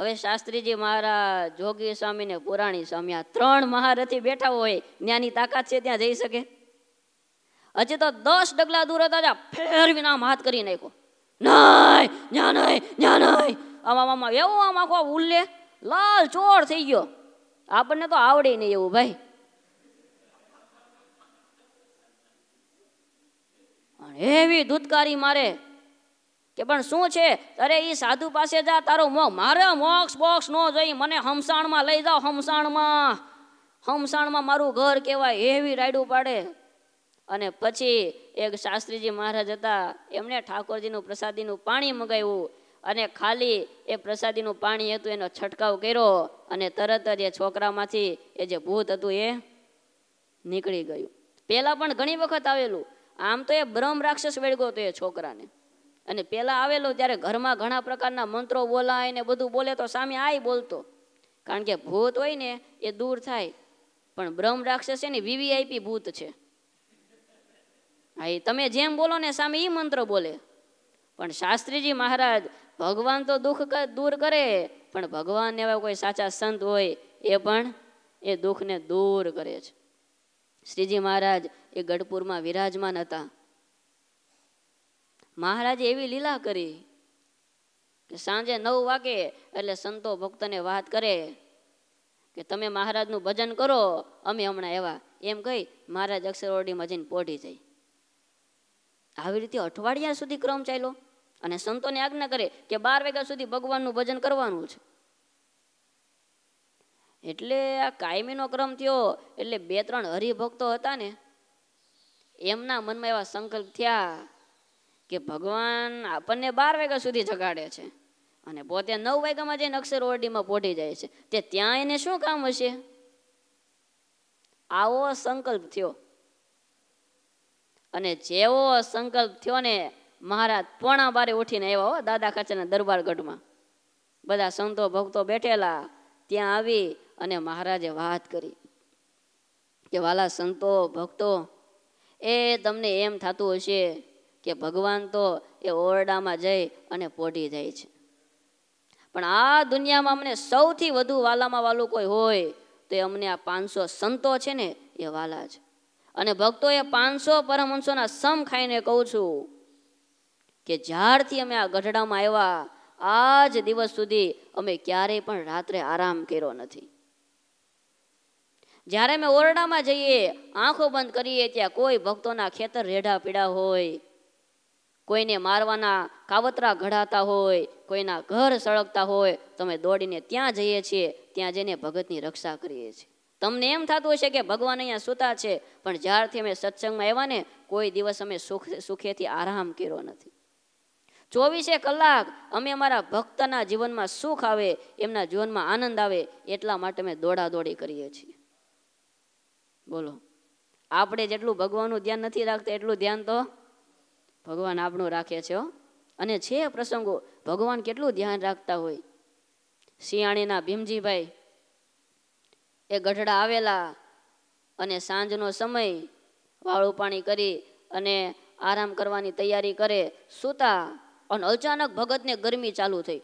હવે શાસ્ત્રીજી મહારાજ જોગી સ્વામી ને પુરાણી સ્વામી આ ત્રણ મહારથી બેઠા હોય જ્ઞાની તાકાત છે ત્યાં જઈ શકે હજી તો દસ ડગલા દૂર હતા જ્યાં ફેરવીને આમ હાથ કરી નાખ્યો નાય જ્યાં નાય જ્યાં નાય આમ આમ એવું આમ આખો ઉલ્લે લાલ ચોર થઈ ગયો આપણને તો આવડે નહીં એવું ભાઈ એવી ધૂતકારી મારે કે પણ શું છે અરે એ સાધુ પાસે જા તારો મો મારે મોક્ષ બોક્ષ ન જોઈ મને હમસાણમાં લઈ જાઓ હમસાણમાં હમસાણમાં મારું ઘર કહેવાય એવી રાયડું પાડે અને પછી એક શાસ્ત્રીજી મહારાજ હતા એમણે ઠાકોરજીનું પ્રસાદીનું પાણી મંગાવ્યું અને ખાલી એ પ્રસાદીનું પાણી હતું એનો છંટકાવ કર્યો અને તરત જ એ છોકરામાંથી એ જે ભૂત હતું એ નીકળી ગયું પહેલાં પણ ઘણી વખત આવેલું આમ તો એ બ્રહ્મ રાક્ષસ વેળગો તો એ છોકરાને અને પહેલાં આવેલો ત્યારે ઘરમાં ઘણા પ્રકારના મંત્રો બોલાય ને બધું બોલે તો સામે આય બોલતો કારણ કે ભૂત હોય ને એ દૂર થાય પણ બ્રહ્મ રાક્ષસ એની વીવીઆઈપી ભૂત છે હા એ તમે જેમ બોલો ને સામે એ મંત્ર બોલે પણ શાસ્ત્રીજી મહારાજ ભગવાન તો દુઃખ દૂર કરે પણ ભગવાન એવા કોઈ સાચા સંત હોય એ પણ એ દુઃખને દૂર કરે છે શ્રીજી મહારાજ એ ગઢપુરમાં વિરાજમાન હતા મહારાજે એવી લીલા કરી કે સાંજે નવ વાગે એટલે સંતો ભક્તને વાત કરે કે તમે મહારાજનું ભજન કરો અમે હમણાં એવા એમ કહી મહારાજ અક્ષરઓરડીમાં જઈને પહોંચી જાય આવી રીતે અઠવાડિયા સુધી ક્રમ ચાલ્યો અને સંતોને આજ્ઞા કરે કે બાર વાગ્યા સુધી ભગવાનનું ભજન કરવાનું છે એટલે આ કાયમીનો ક્રમ થયો એટલે બે ત્રણ હરિભક્તો હતા ને એમના મનમાં એવા સંકલ્પ થયા કે ભગવાન આપણને બાર વાગ્યા સુધી જગાડે છે અને પોતે નવ વાગ્યામાં જઈને અક્ષર ઓરડીમાં પહોંચી જાય છે તે ત્યાં એને શું કામ હશે આવો સંકલ્પ થયો અને જેવો સંકલ્પ થયો ને મહારાજ પોણા બારે ઉઠીને આવ્યા હો દાદા ખાચાના દરબારગઢમાં બધા સંતો ભક્તો બેઠેલા ત્યાં આવી અને મહારાજે વાત કરી કે વાલા સંતો ભક્તો એ તમને એમ થતું હશે કે ભગવાન તો એ ઓરડામાં જઈ અને પોઢી જાય છે પણ આ દુનિયામાં અમને સૌથી વધુ વાલામાં વાલું કોઈ હોય તો એ અમને આ પાંચસો સંતો છે ને એ વાલા છે અને ભક્તો એ પાંચસો પરમહંસોના સમ ખાઈને કહું છું કે જ્યારથી અમે આ ગઢડામાં આવ્યા આ જ દિવસ સુધી અમે ક્યારેય પણ રાત્રે આરામ કર્યો નથી જ્યારે અમે ઓરડામાં જઈએ આંખો બંધ કરીએ ત્યાં કોઈ ભક્તોના ખેતર રેઢા પીડા હોય કોઈને મારવાના કાવતરા ઘડાતા હોય કોઈના ઘર સળગતા હોય તમે દોડીને ત્યાં જઈએ છીએ ત્યાં જઈને ભગતની રક્ષા કરીએ છીએ તમને એમ થતું હશે કે ભગવાન અહીંયા સૂતા છે પણ જ્યારથી અમે સત્સંગમાં આવ્યા ને કોઈ દિવસ અમે સુખ સુખેથી આરામ કર્યો નથી ચોવીસે કલાક અમે અમારા ભક્તના જીવનમાં સુખ આવે એમના જીવનમાં આનંદ આવે એટલા માટે અમે દોડા દોડી કરીએ છીએ બોલો આપણે જેટલું ભગવાનનું ધ્યાન નથી રાખતા એટલું ધ્યાન તો ભગવાન આપણું રાખે છે અને છે પ્રસંગો ભગવાન કેટલું ધ્યાન રાખતા હોય શિયાળીના ભીમજીભાઈ એ ગઢડા આવેલા અને સાંજનો સમય વાળું પાણી કરી અને આરામ કરવાની તૈયારી કરે સૂતા અને અચાનક ભગતને ગરમી ચાલુ થઈ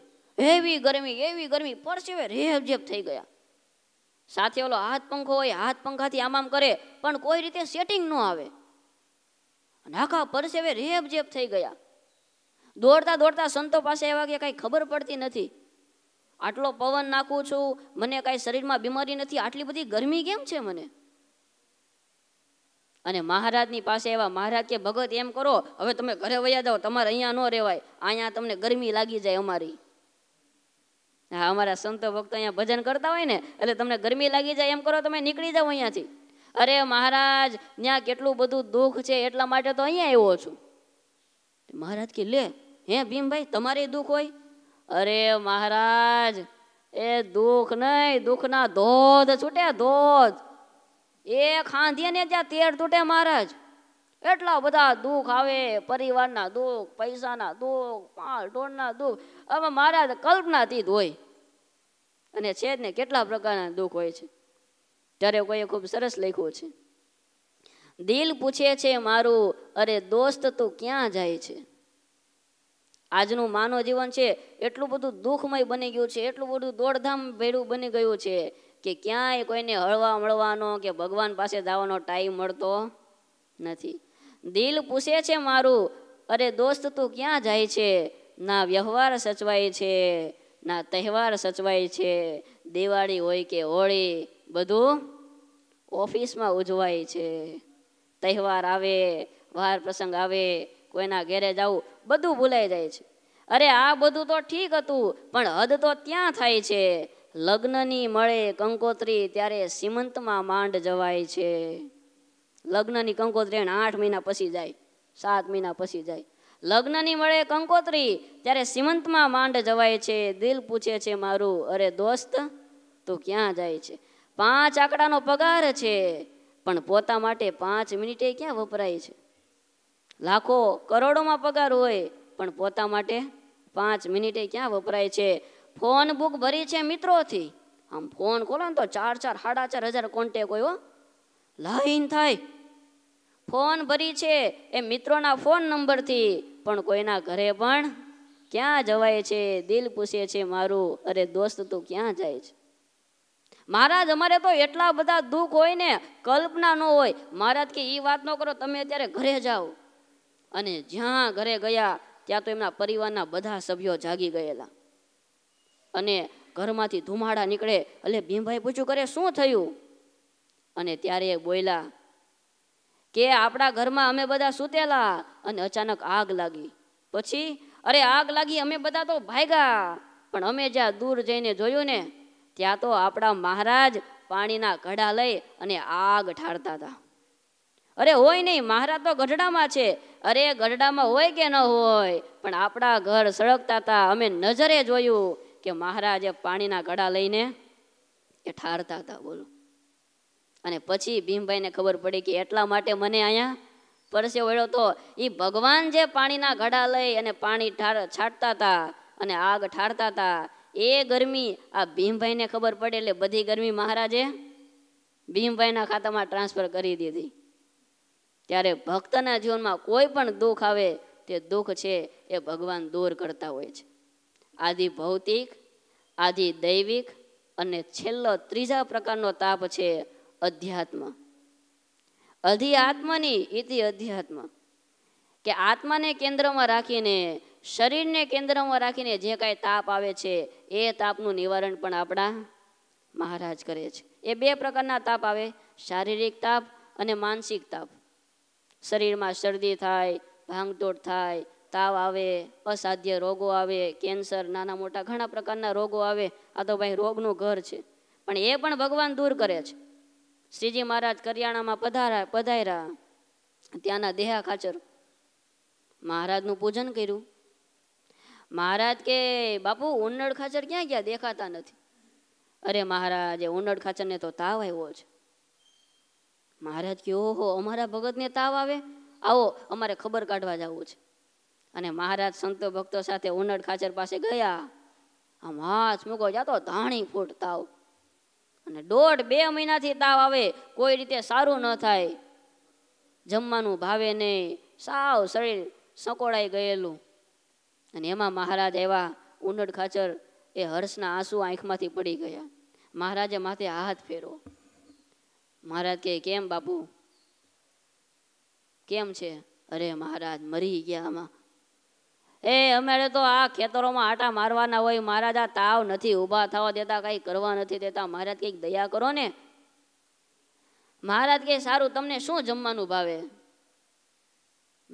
એવી ગરમી એવી ગરમી પરસેવે રેબજેબ થઈ ગયા સાથે ઓલો હાથ પંખો હોય હાથ પંખાથી આમ આમ કરે પણ કોઈ રીતે સેટિંગ ન આવે નાખા પરસેવે રેબ જેબ થઈ ગયા દોડતા દોડતા સંતો પાસે એવા કે કાંઈ ખબર પડતી નથી આટલો પવન નાખું છું મને કાંઈ શરીરમાં બીમારી નથી આટલી બધી ગરમી કેમ છે મને અને મહારાજની પાસે એવા મહારાજ કે ભગત એમ કરો હવે તમે ઘરે વયા જાઓ તમારે અહીંયા ન રહેવાય અહીંયા તમને ગરમી લાગી જાય અમારી હા અમારા સંતો ભક્તો અહીંયા ભજન કરતા હોય ને એટલે તમને ગરમી લાગી જાય એમ કરો તમે નીકળી જાઓ અહીંયાથી અરે મહારાજ ત્યાં કેટલું બધું દુઃખ છે એટલા માટે તો અહીંયા આવ્યો છું મહારાજ કે લે હે ભીમભાઈ તમારે દુઃખ હોય અરે મહારાજ એ દુઃખ નહીં દુઃખના ધોધ છૂટે ધોધ એ ખાંધીએ ને ત્યાં તેડ તૂટે મહારાજ એટલા બધા દુઃખ આવે પરિવારના દુઃખ પૈસાના દુઃખ પાળ ઢોળના દુઃખ હવે મારા કલ્પનાતીત હોય અને છે ને કેટલા પ્રકારના દુઃખ હોય છે ત્યારે કોઈએ ખૂબ સરસ લખ્યું છે દિલ પૂછે છે મારું અરે દોસ્ત તું ક્યાં જાય છે આજનું માનવ જીવન છે એટલું બધું દુઃખમય બની ગયું છે એટલું બધું દોડધામ ભેડું બની ગયું છે કે ક્યાંય કોઈને હળવા મળવાનો કે ભગવાન પાસે જવાનો ટાઈમ મળતો નથી દિલ પૂછે છે મારું અરે દોસ્ત તું ક્યાં જાય છે ના વ્યવહાર સચવાય છે ના તહેવાર સચવાય છે દિવાળી હોય કે હોળી બધું ઓફિસમાં ઉજવાય છે તહેવાર આવે વાર પ્રસંગ આવે કોઈના ઘેરે જાવ બધું ભૂલાઈ જાય છે અરે આ બધું તો ઠીક હતું પણ હદ તો ત્યાં થાય છે લગ્નની મળે કંકોત્રી ત્યારે સીમંતમાં માંડ જવાય છે લગ્નની કંકોત્રી એને આઠ મહિના પછી જાય સાત મહિના પછી જાય લગ્નની મળે કંકોત્રી ત્યારે સીમંતમાં માંડ જવાય છે દિલ પૂછે છે મારું અરે દોસ્ત તું ક્યાં જાય છે પાંચ આંકડાનો પગાર છે પણ પોતા માટે પાંચ મિનિટે ક્યાં વપરાય છે લાખો કરોડોમાં પગાર હોય પણ પોતા માટે પાંચ મિનિટે ક્યાં વપરાય છે ફોન બુક ભરી છે મિત્રોથી આમ ફોન ખોલો ને તો ચાર ચાર સાડા ચાર હજાર કોન્ટેક હોય લાઈન થાય ફોન ભરી છે એ મિત્રોના ફોન નંબરથી પણ કોઈના ઘરે પણ ક્યાં જવાય છે દિલ પૂછે છે મારું અરે દોસ્ત તું ક્યાં જાય છે મહારાજ અમારે તો એટલા બધા દુઃખ હોય ને કલ્પના ન હોય મહારાજ કે એ વાત ન કરો તમે અત્યારે ઘરે જાઓ અને જ્યાં ઘરે ગયા ત્યાં તો એમના પરિવારના બધા સભ્યો જાગી ગયેલા અને ઘરમાંથી ધુમાડા નીકળે એટલે ભીમભાઈ પૂછ્યું કરે શું થયું અને ત્યારે એ બોલ્યા કે આપણા ઘરમાં અમે બધા સૂતેલા અને અચાનક આગ લાગી પછી અરે આગ લાગી અમે બધા તો ભાગ્યા પણ અમે જ્યાં દૂર જઈને જોયું ને ત્યાં તો આપણા મહારાજ પાણીના ઘડા લઈ અને આગ ઠારતા હતા અરે હોય નહીં મહારાજ તો ગઢડામાં છે અરે ગઢડામાં હોય કે ન હોય પણ આપણા ઘર સળગતા હતા અમે નજરે જોયું કે મહારાજે પાણીના ઘડા લઈને એ ઠારતા હતા બોલો અને પછી ભીમભાઈને ખબર પડી કે એટલા માટે મને અહીંયા પરસે વળ્યો તો એ ભગવાન જે પાણીના ઘડા લઈ અને પાણી છાંટતા હતા અને આગ ઠારતા હતા એ ગરમી આ ભીમભાઈને ખબર પડે એટલે બધી ગરમી મહારાજે ભીમભાઈના ખાતામાં ટ્રાન્સફર કરી દીધી ત્યારે ભક્તના જીવનમાં કોઈ પણ દુઃખ આવે તે દુઃખ છે એ ભગવાન દૂર કરતા હોય છે આદિ ભૌતિક આદિ દૈવિક અને છેલ્લો ત્રીજા પ્રકારનો તાપ છે અધ્યાત્મ અધિઆત્મની ઇતિ અધ્યાત્મ કે આત્માને કેન્દ્રમાં રાખીને શરીરને કેન્દ્રમાં રાખીને જે કાંઈ તાપ આવે છે એ તાપનું નિવારણ પણ આપણા મહારાજ કરે છે એ બે પ્રકારના તાપ આવે શારીરિક તાપ અને માનસિક તાપ શરીરમાં શરદી થાય ભાંગતોડ થાય તાવ આવે અસાધ્ય રોગો આવે કેન્સર નાના મોટા ઘણા પ્રકારના રોગો આવે આ તો ભાઈ રોગનું ઘર છે પણ એ પણ ભગવાન દૂર કરે છે શ્રીજી મહારાજ કરિયાણામાં પધારા પધાર્યા ત્યાંના દેહા ખાચર મહારાજનું પૂજન કર્યું મહારાજ કે બાપુ ઉન્નડ ખાચર ક્યાં ગયા દેખાતા નથી અરે મહારાજ એ ઉન્નડ ખાચરને તો તાવ આવ્યો છે મહારાજ કે ઓહો અમારા ભગતને તાવ આવે આવો અમારે ખબર કાઢવા જવું છે અને મહારાજ સંતો ભક્તો સાથે ઉન્નડ ખાચર પાસે ગયા આમ હાથ મૂકો જાતો ધાણી ફૂટ તાવ અને દોઢ બે મહિનાથી તાવ આવે કોઈ રીતે સારું ન થાય જમવાનું ભાવે નહીં સાવ શરીર સંકોળાઈ ગયેલું અને એમાં મહારાજ એવા ઉનડ ખાચર એ હર્ષના આંસુ આંખમાંથી પડી ગયા મહારાજે માથે હાથ ફેરો મહારાજ કહે કેમ બાપુ કેમ છે અરે મહારાજ મરી ગયા આમાં એ અમારે તો આ ખેતરોમાં આટા મારવાના હોય મહારાજ આ તાવ નથી ઊભા થવા દેતા કંઈ કરવા નથી દેતા મહારાજ કંઈક દયા કરો ને મહારાજ કહે સારું તમને શું જમવાનું ભાવે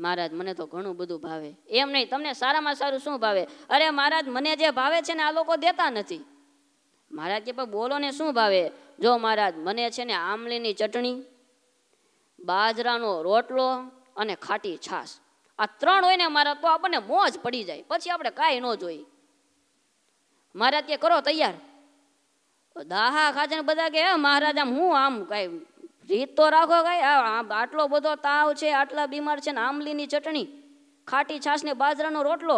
મહારાજ મને તો ઘણું બધું ભાવે એમ નહીં તમને સારામાં સારું શું ભાવે અરે મહારાજ મને જે ભાવે છે ને આ લોકો દેતા નથી મહારાજ કે પણ બોલો ને શું ભાવે જો મહારાજ મને છે ને આમલીની ચટણી બાજરાનો રોટલો અને ખાટી છાશ આ ત્રણ હોય ને અમારા તો આપણને મોજ પડી જાય પછી આપણે કાંઈ ન જોઈએ મારા ત્યાં કરો તૈયાર દાહા ખાજાને બધા કે મહારાજ આમ હું આમ કાંઈ રીત તો રાખો કાંઈ આટલો બધો તાવ છે આટલા બીમાર છે ને આમલીની ચટણી ખાટી છાશ ને બાજરાનો રોટલો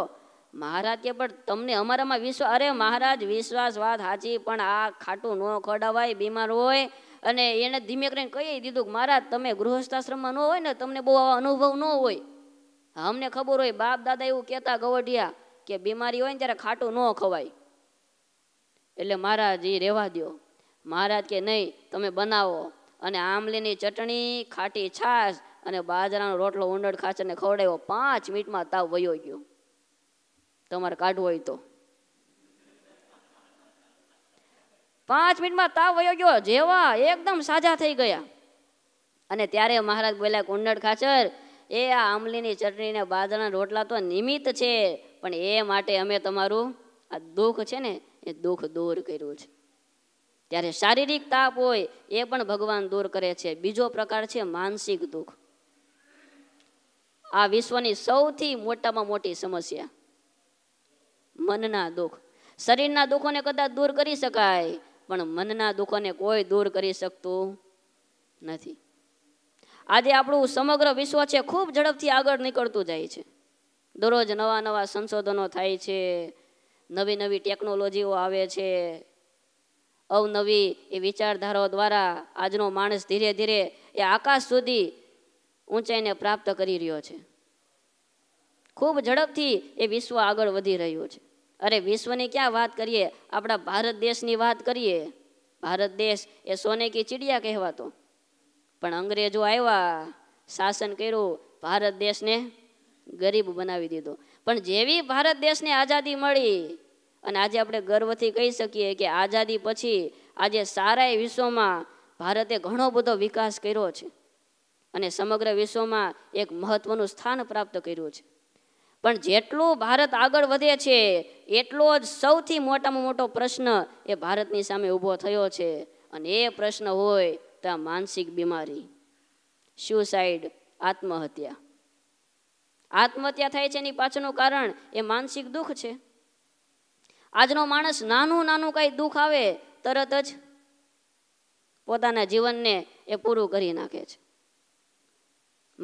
મહારાજ કે પણ તમને અમારામાં વિશ્વાસ અરે મહારાજ વિશ્વાસ વાત સાચી પણ આ ખાટું ન ખડાવાય બીમાર હોય અને એને ધીમે કરીને કહી દીધું કે મહારાજ તમે ગૃહસ્થાશ્રમમાં ન હોય ને તમને બહુ આવા અનુભવ ન હોય અમને ખબર હોય બાપ દાદા એવું કહેતા ગવઢિયા કે બીમારી હોય ને ત્યારે ખાટું ન ખવાય એટલે મહારાજ એ રહેવા દો મહારાજ કે નહીં તમે બનાવો અને આમલીની ચટણી ખાટી છાશ અને બાજરાનો રોટલો ઉંડળ ખાચરને ખવડાવ્યો પાંચ મિનિટમાં તાવ વયો ગયો તમારે કાઢવો હોય તો પાંચ મિનિટમાં તાવ વયો ગયો જેવા એકદમ સાજા થઈ ગયા અને ત્યારે મહારાજ બોલ્યા કુંડળ ખાચર એ આ ચટણી ને બાજરાના રોટલા તો નિમિત્ત છે પણ એ માટે અમે તમારું આ દુઃખ છે ને એ દુઃખ દૂર કર્યું છે ત્યારે શારીરિક તાપ હોય એ પણ ભગવાન દૂર કરે છે બીજો પ્રકાર છે માનસિક દુઃખ આ વિશ્વની સૌથી મોટામાં મોટી સમસ્યા મનના દુઃખ શરીરના દુઃખોને કદાચ દૂર કરી શકાય પણ મનના દુઃખોને કોઈ દૂર કરી શકતું નથી આજે આપણું સમગ્ર વિશ્વ છે ખૂબ ઝડપથી આગળ નીકળતું જાય છે દરરોજ નવા નવા સંશોધનો થાય છે નવી નવી ટેકનોલોજીઓ આવે છે અવનવી એ વિચારધારાઓ દ્વારા આજનો માણસ ધીરે ધીરે એ આકાશ સુધી ઊંચાઈને પ્રાપ્ત કરી રહ્યો છે ખૂબ ઝડપથી એ વિશ્વ આગળ વધી રહ્યું છે અરે વિશ્વની ક્યાં વાત કરીએ આપણા ભારત દેશની વાત કરીએ ભારત દેશ એ સોને કી ચીડિયા કહેવાતો પણ અંગ્રેજો આવ્યા શાસન કર્યું ભારત દેશને ગરીબ બનાવી દીધો પણ જેવી ભારત દેશને આઝાદી મળી અને આજે આપણે ગર્વથી કહી શકીએ કે આઝાદી પછી આજે સારા વિશ્વમાં ભારતે ઘણો બધો વિકાસ કર્યો છે અને સમગ્ર વિશ્વમાં એક મહત્વનું સ્થાન પ્રાપ્ત કર્યું છે પણ જેટલું ભારત આગળ વધે છે એટલો જ સૌથી મોટામાં મોટો પ્રશ્ન એ ભારતની સામે ઊભો થયો છે અને એ પ્રશ્ન હોય વધતા માનસિક બીમારી સ્યુસાઇડ આત્મહત્યા આત્મહત્યા થાય છે એની પાછળનું કારણ એ માનસિક દુઃખ છે આજનો માણસ નાનું નાનું કાંઈ દુઃખ આવે તરત જ પોતાના જીવનને એ પૂરું કરી નાખે છે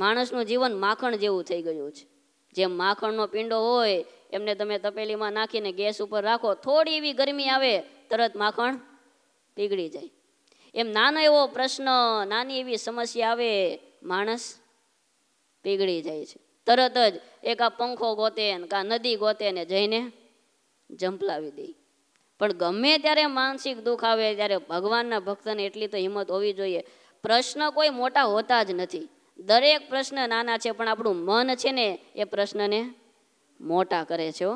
માણસનું જીવન માખણ જેવું થઈ ગયું છે જેમ માખણનો પીંડો હોય એમને તમે તપેલીમાં નાખીને ગેસ ઉપર રાખો થોડી એવી ગરમી આવે તરત માખણ પીગળી જાય એમ નાનો એવો પ્રશ્ન નાની એવી સમસ્યા આવે માણસ પીગળી જાય છે તરત જ એક આ પંખો ગોતે ને કાં નદી ગોતે ને જઈને જંપલાવી દે પણ ગમે ત્યારે માનસિક દુઃખ આવે ત્યારે ભગવાનના ભક્તને એટલી તો હિંમત હોવી જોઈએ પ્રશ્ન કોઈ મોટા હોતા જ નથી દરેક પ્રશ્ન નાના છે પણ આપણું મન છે ને એ પ્રશ્નને મોટા કરે છે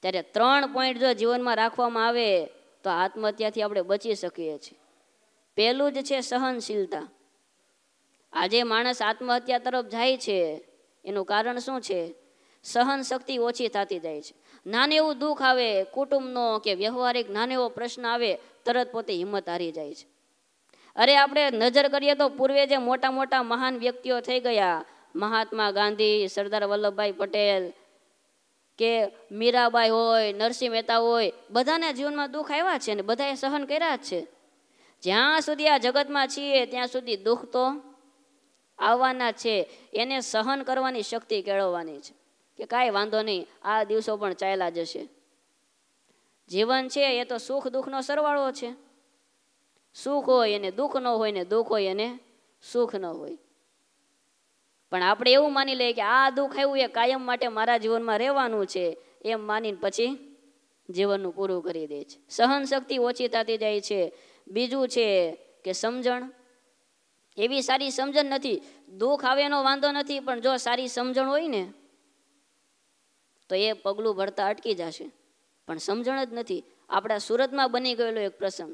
ત્યારે ત્રણ પોઈન્ટ જો જીવનમાં રાખવામાં આવે તો આત્મહત્યાથી આપણે બચી શકીએ છીએ પહેલું જ છે સહનશીલતા આજે માણસ આત્મહત્યા તરફ જાય છે એનું કારણ શું છે સહન શક્તિ ઓછી થતી જાય છે નાને એવું દુઃખ આવે કુટુંબનો કે વ્યવહારિક નાને એવો પ્રશ્ન આવે તરત પોતે હિંમત હારી જાય છે અરે આપણે નજર કરીએ તો પૂર્વે જે મોટા મોટા મહાન વ્યક્તિઓ થઈ ગયા મહાત્મા ગાંધી સરદાર વલ્લભભાઈ પટેલ કે મીરાબાઈ હોય નરસિંહ મહેતા હોય બધાના જીવનમાં દુઃખ આવ્યા છે ને બધાએ સહન કર્યા જ છે જ્યાં સુધી આ જગતમાં છીએ ત્યાં સુધી દુઃખ તો આવવાના છે એને સહન કરવાની શક્તિ કેળવવાની છે કે કાંઈ વાંધો નહીં આ દિવસો પણ ચાલ્યા જશે જીવન છે એ તો સુખ દુઃખનો સરવાળો છે સુખ હોય એને દુઃખ ન હોય ને દુઃખ હોય એને સુખ ન હોય પણ આપણે એવું માની લઈએ કે આ દુઃખ આવ્યું એ કાયમ માટે મારા જીવનમાં રહેવાનું છે એમ માનીને પછી જીવનનું પૂરું કરી દે છે સહન શક્તિ ઓછી થતી જાય છે બીજું છે કે સમજણ એવી સારી સમજણ નથી દુઃખ આવે એનો વાંધો નથી પણ જો સારી સમજણ હોય ને તો એ પગલું ભરતા અટકી જશે પણ સમજણ જ નથી આપણા સુરતમાં બની ગયેલો એક પ્રસંગ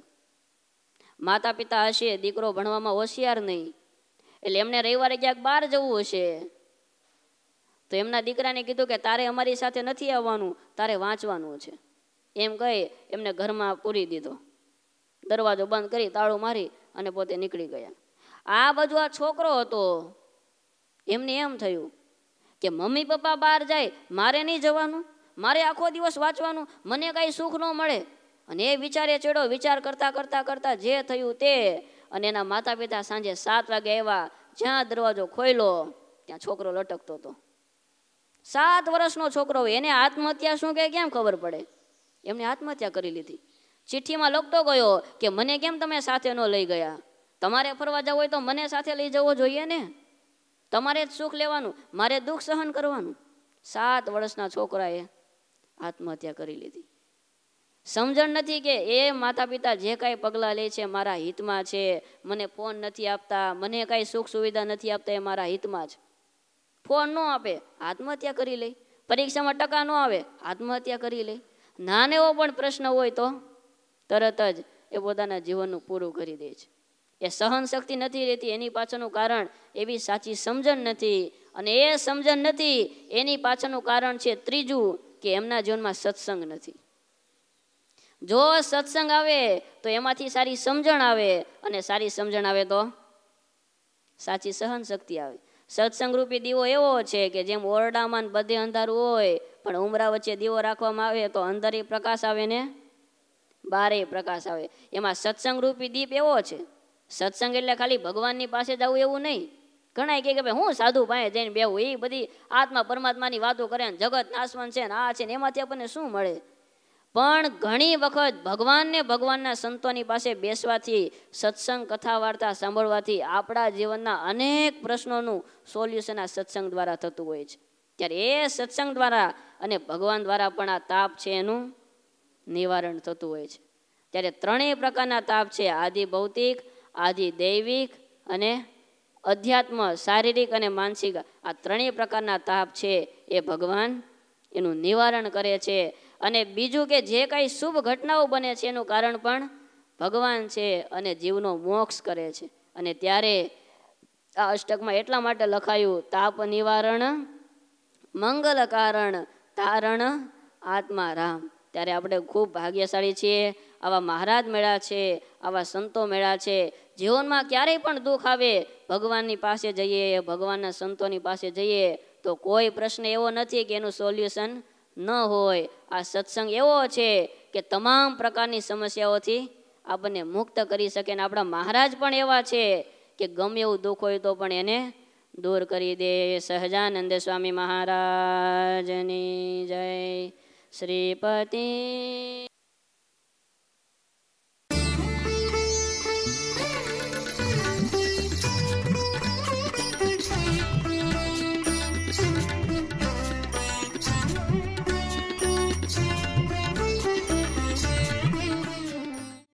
માતા પિતા હશે દીકરો ભણવામાં હોશિયાર નહીં એટલે એમને રવિવારે ક્યાંક બહાર જવું હશે તો એમના દીકરાને કીધું કે તારે અમારી સાથે નથી આવવાનું તારે વાંચવાનું છે એમ કહી એમને ઘરમાં પૂરી દીધો દરવાજો બંધ કરી તાળું મારી અને પોતે નીકળી ગયા આ બાજુ આ છોકરો હતો એમને એમ થયું કે મમ્મી પપ્પા બહાર જાય મારે નહીં જવાનું મારે આખો દિવસ વાંચવાનું મને કાંઈ સુખ ન મળે અને એ વિચારે ચડો વિચાર કરતાં કરતાં કરતાં જે થયું તે અને એના માતા પિતા સાંજે સાત વાગે આવ્યા જ્યાં દરવાજો ખોલ્યો ત્યાં છોકરો લટકતો હતો સાત વર્ષનો છોકરો હોય એને આત્મહત્યા શું કે કેમ ખબર પડે એમને આત્મહત્યા કરી લીધી ચિઠ્ઠીમાં લખતો ગયો કે મને કેમ તમે સાથે ન લઈ ગયા તમારે ફરવા જવું હોય તો મને સાથે લઈ જવો જોઈએ ને તમારે જ સુખ લેવાનું મારે દુઃખ સહન કરવાનું સાત વર્ષના છોકરાએ આત્મહત્યા કરી લીધી સમજણ નથી કે એ માતા પિતા જે કાંઈ પગલાં લે છે મારા હિતમાં છે મને ફોન નથી આપતા મને કાંઈ સુખ સુવિધા નથી આપતા એ મારા હિતમાં જ ફોન ન આપે આત્મહત્યા કરી લે પરીક્ષામાં ટકા ન આવે આત્મહત્યા કરી લે નાનેવો પણ પ્રશ્ન હોય તો તરત જ એ પોતાના જીવનનું પૂરું કરી દે છે એ સહન શક્તિ નથી રહેતી એની પાછળનું કારણ એવી સાચી સમજણ નથી અને એ સમજણ નથી એની પાછળનું કારણ છે ત્રીજું કે એમના જીવનમાં સત્સંગ નથી જો સત્સંગ આવે તો એમાંથી સારી સમજણ આવે અને સારી સમજણ આવે તો સાચી સહન શક્તિ આવે સત્સંગ રૂપી દીવો એવો છે કે જેમ ઓરડામાં બધે અંધારું હોય પણ ઉમરા વચ્ચે દીવો રાખવામાં આવે તો અંદર પ્રકાશ આવે ને બારે પ્રકાશ આવે એમાં સત્સંગ રૂપી દીપ એવો છે સત્સંગ એટલે ખાલી ભગવાનની પાસે જવું એવું નહીં ઘણા કહે કે ભાઈ હું સાધુ પાસે જઈને બેહું એ બધી આત્મા પરમાત્માની વાતો કરે ને જગત નાશવન છે ને આ છે ને એમાંથી આપણને શું મળે પણ ઘણી વખત ભગવાનને ભગવાનના સંતોની પાસે બેસવાથી સત્સંગ કથા વાર્તા સાંભળવાથી આપણા જીવનના અનેક પ્રશ્નોનું સોલ્યુશન આ સત્સંગ દ્વારા થતું હોય છે ત્યારે એ સત્સંગ દ્વારા અને ભગવાન દ્વારા પણ આ તાપ છે એનું નિવારણ થતું હોય છે ત્યારે ત્રણેય પ્રકારના તાપ છે આદિ ભૌતિક આદિ દૈવિક અને અધ્યાત્મ શારીરિક અને માનસિક આ ત્રણેય પ્રકારના તાપ છે એ ભગવાન એનું નિવારણ કરે છે અને બીજું કે જે કાંઈ શુભ ઘટનાઓ બને છે એનું કારણ પણ ભગવાન છે અને જીવનો મોક્ષ કરે છે અને ત્યારે આ અષ્ટકમાં એટલા માટે લખાયું તાપ નિવારણ મંગલ કારણ તારણ આત્મા રામ ત્યારે આપણે ખૂબ ભાગ્યશાળી છીએ આવા મહારાજ મેળા છે આવા સંતો મેળા છે જીવનમાં ક્યારેય પણ દુઃખ આવે ભગવાનની પાસે જઈએ ભગવાનના સંતોની પાસે જઈએ તો કોઈ પ્રશ્ન એવો નથી કે એનું સોલ્યુશન ન હોય આ સત્સંગ એવો છે કે તમામ પ્રકારની સમસ્યાઓથી આપણને મુક્ત કરી શકે ને આપણા મહારાજ પણ એવા છે કે ગમે એવું દુઃખ હોય તો પણ એને દૂર કરી દે સહજાનંદ સ્વામી મહારાજની જય Sripati.